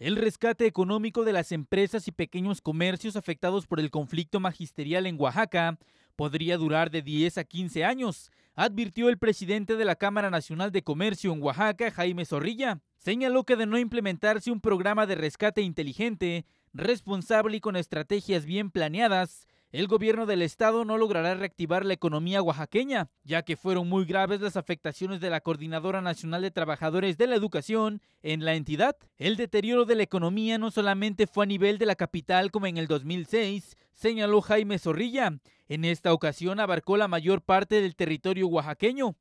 El rescate económico de las empresas y pequeños comercios afectados por el conflicto magisterial en Oaxaca podría durar de 10 a 15 años, advirtió el presidente de la Cámara Nacional de Comercio en Oaxaca, Jaime Zorrilla. Señaló que de no implementarse un programa de rescate inteligente, responsable y con estrategias bien planeadas, el gobierno del estado no logrará reactivar la economía oaxaqueña, ya que fueron muy graves las afectaciones de la Coordinadora Nacional de Trabajadores de la Educación en la entidad. El deterioro de la economía no solamente fue a nivel de la capital como en el 2006, señaló Jaime Zorrilla. En esta ocasión abarcó la mayor parte del territorio oaxaqueño.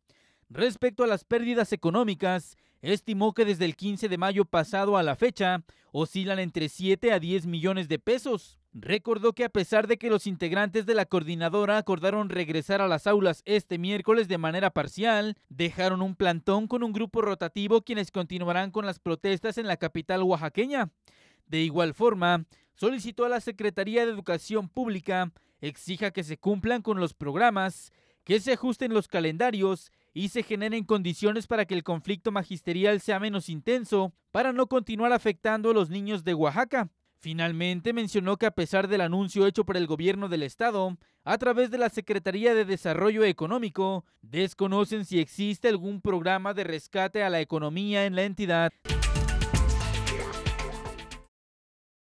Respecto a las pérdidas económicas, estimó que desde el 15 de mayo pasado a la fecha oscilan entre 7 a 10 millones de pesos. Recordó que a pesar de que los integrantes de la coordinadora acordaron regresar a las aulas este miércoles de manera parcial, dejaron un plantón con un grupo rotativo quienes continuarán con las protestas en la capital oaxaqueña. De igual forma, solicitó a la Secretaría de Educación Pública exija que se cumplan con los programas, que se ajusten los calendarios y se generen condiciones para que el conflicto magisterial sea menos intenso para no continuar afectando a los niños de Oaxaca. Finalmente mencionó que a pesar del anuncio hecho por el gobierno del estado, a través de la Secretaría de Desarrollo Económico, desconocen si existe algún programa de rescate a la economía en la entidad.